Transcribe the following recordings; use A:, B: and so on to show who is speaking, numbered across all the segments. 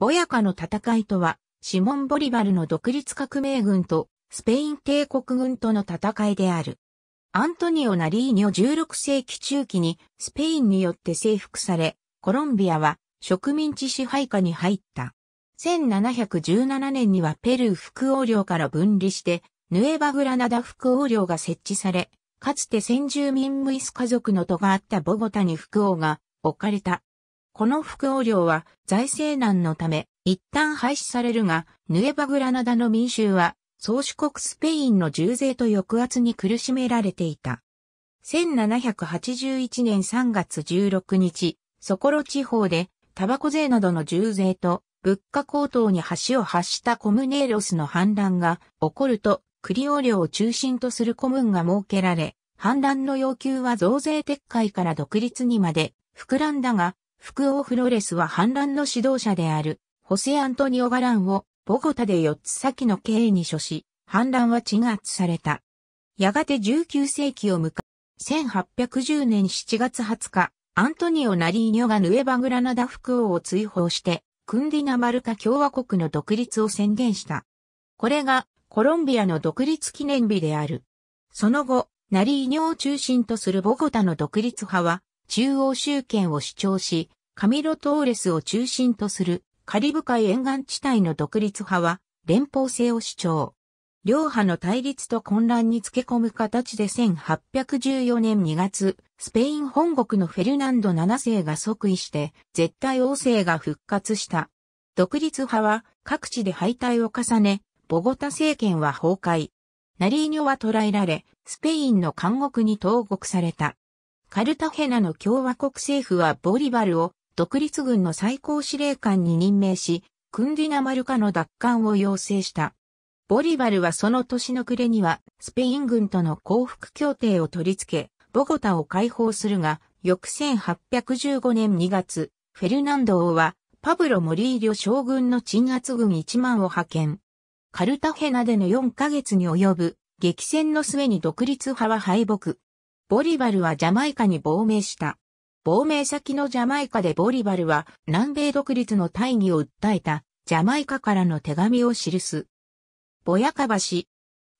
A: ボヤカの戦いとは、シモン・ボリバルの独立革命軍とスペイン帝国軍との戦いである。アントニオ・ナリーニョ16世紀中期にスペインによって征服され、コロンビアは植民地支配下に入った。1717年にはペルー副王領から分離して、ヌエバグラナダ副王領が設置され、かつて先住民ムイス家族の戸があったボゴタに副王が置かれた。この副王領は財政難のため一旦廃止されるが、ヌエバグラナダの民衆は、宗主国スペインの重税と抑圧に苦しめられていた。1781年3月16日、ソコロ地方で、タバコ税などの重税と物価高騰に橋を発したコムネーロスの反乱が起こると、クリオ領を中心とするコムンが設けられ、反乱の要求は増税撤回から独立にまで膨らんだが、福王フロレスは反乱の指導者である、ホセアントニオ・ガランを、ボゴタで4つ先の刑に処し、反乱は鎮圧された。やがて19世紀を迎え、1810年7月20日、アントニオ・ナリーニョがヌエバ・グラナダ副王を追放して、クンディナ・マルカ共和国の独立を宣言した。これが、コロンビアの独立記念日である。その後、ナリーニョを中心とするボゴタの独立派は、中央集権を主張し、カミロ・トーレスを中心とするカリブ海沿岸地帯の独立派は連邦制を主張。両派の対立と混乱につけ込む形で1814年2月、スペイン本国のフェルナンド7世が即位して絶対王政が復活した。独立派は各地で敗退を重ね、ボゴタ政権は崩壊。ナリーニョは捕らえられ、スペインの監獄に投獄された。カルタヘナの共和国政府はボリバルを独立軍の最高司令官に任命し、クンディナマルカの奪還を要請した。ボリバルはその年の暮れには、スペイン軍との降伏協定を取り付け、ボゴタを解放するが、翌1815年2月、フェルナンド王は、パブロ・モリーリョ将軍の鎮圧軍1万を派遣。カルタヘナでの4ヶ月に及ぶ激戦の末に独立派は敗北。ボリバルはジャマイカに亡命した。亡命先のジャマイカでボリバルは南米独立の大義を訴えたジャマイカからの手紙を記す。ボヤカ橋。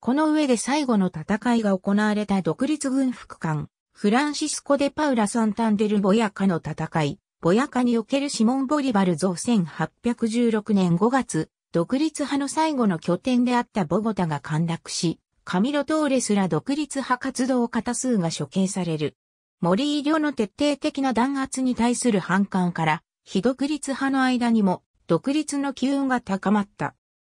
A: この上で最後の戦いが行われた独立軍副官、フランシスコ・デ・パウラ・サンタンデル・ボヤカの戦い、ボヤカにおけるシモン・ボリバル像1816年5月、独立派の最後の拠点であったボゴタが陥落し、カミロ・トーレスら独立派活動家多数が処刑される。森医療の徹底的な弾圧に対する反感から、非独立派の間にも、独立の機運が高まった。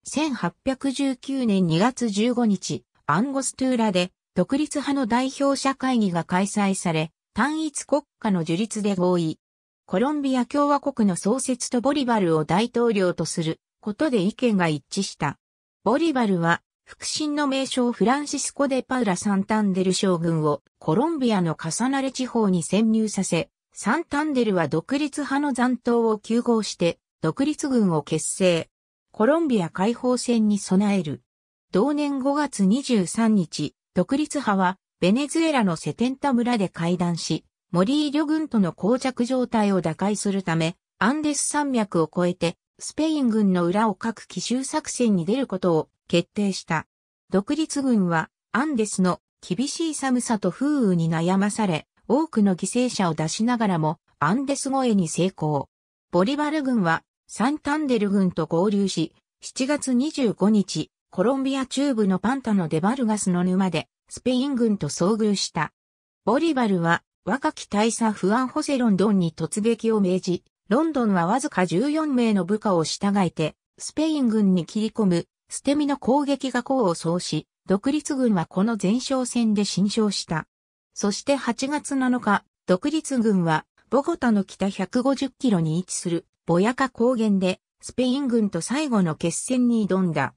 A: 1819年2月15日、アンゴストゥーラで、独立派の代表者会議が開催され、単一国家の樹立で合意。コロンビア共和国の創設とボリバルを大統領とすることで意見が一致した。ボリバルは腹心の名称フランシスコ・デ・パウラ・サンタンデル将軍をコロンビアのカサナレ地方に潜入させ、サンタンデルは独立派の残党を休合して独立軍を結成。コロンビア解放戦に備える。同年5月23日、独立派はベネズエラのセテンタ村で会談し、モリーリョ軍との膠着状態を打開するため、アンデス山脈を越えてスペイン軍の裏をかく奇襲作戦に出ることを決定した。独立軍はアンデスの厳しい寒さと風雨に悩まされ、多くの犠牲者を出しながらもアンデス越えに成功。ボリバル軍はサンタンデル軍と合流し、7月25日、コロンビア中部のパンタのデバルガスの沼でスペイン軍と遭遇した。ボリバルは若き大佐フアン・ホセロンドンに突撃を命じ、ロンドンはわずか14名の部下を従えて、スペイン軍に切り込む、捨て身の攻撃が功を奏し、独立軍はこの前哨戦で侵傷した。そして8月7日、独立軍は、ボゴタの北150キロに位置する、ボヤカ高原で、スペイン軍と最後の決戦に挑んだ。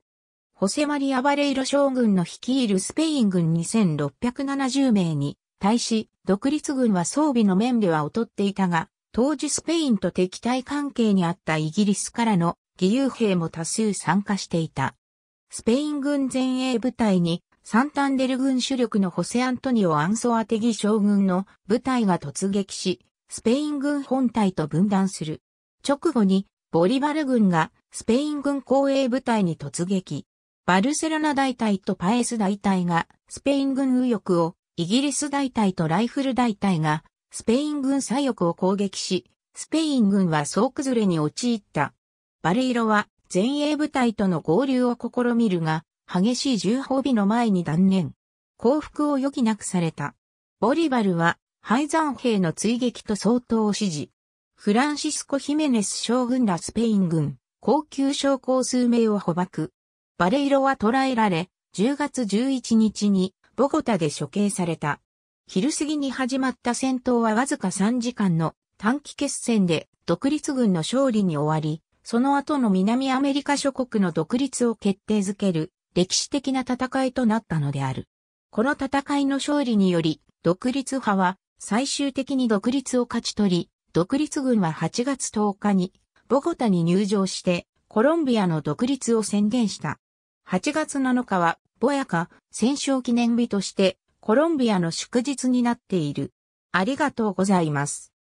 A: ホセマリア・バレイロ将軍の率いるスペイン軍2670名に対し、独立軍は装備の面では劣っていたが、当時スペインと敵対関係にあったイギリスからの義勇兵も多数参加していた。スペイン軍前衛部隊にサンタンデル軍主力のホセアントニオ・アンソアテギ将軍の部隊が突撃し、スペイン軍本隊と分断する。直後にボリバル軍がスペイン軍後衛部隊に突撃。バルセロナ大隊とパエス大隊がスペイン軍右翼をイギリス大隊とライフル大隊がスペイン軍左翼を攻撃し、スペイン軍は総崩れに陥った。バレイロは前衛部隊との合流を試みるが、激しい重砲日の前に断念。降伏を余儀なくされた。ボリバルは、敗山兵の追撃と相当を指示。フランシスコ・ヒメネス将軍らスペイン軍、高級将校数名を捕獲。バレイロは捕らえられ、10月11日にボゴタで処刑された。昼過ぎに始まった戦闘はわずか3時間の短期決戦で独立軍の勝利に終わり、その後の南アメリカ諸国の独立を決定づける歴史的な戦いとなったのである。この戦いの勝利により、独立派は最終的に独立を勝ち取り、独立軍は8月10日にボゴタに入場してコロンビアの独立を宣言した。8月7日はボヤカ戦勝記念日としてコロンビアの祝日になっている。ありがとうございます。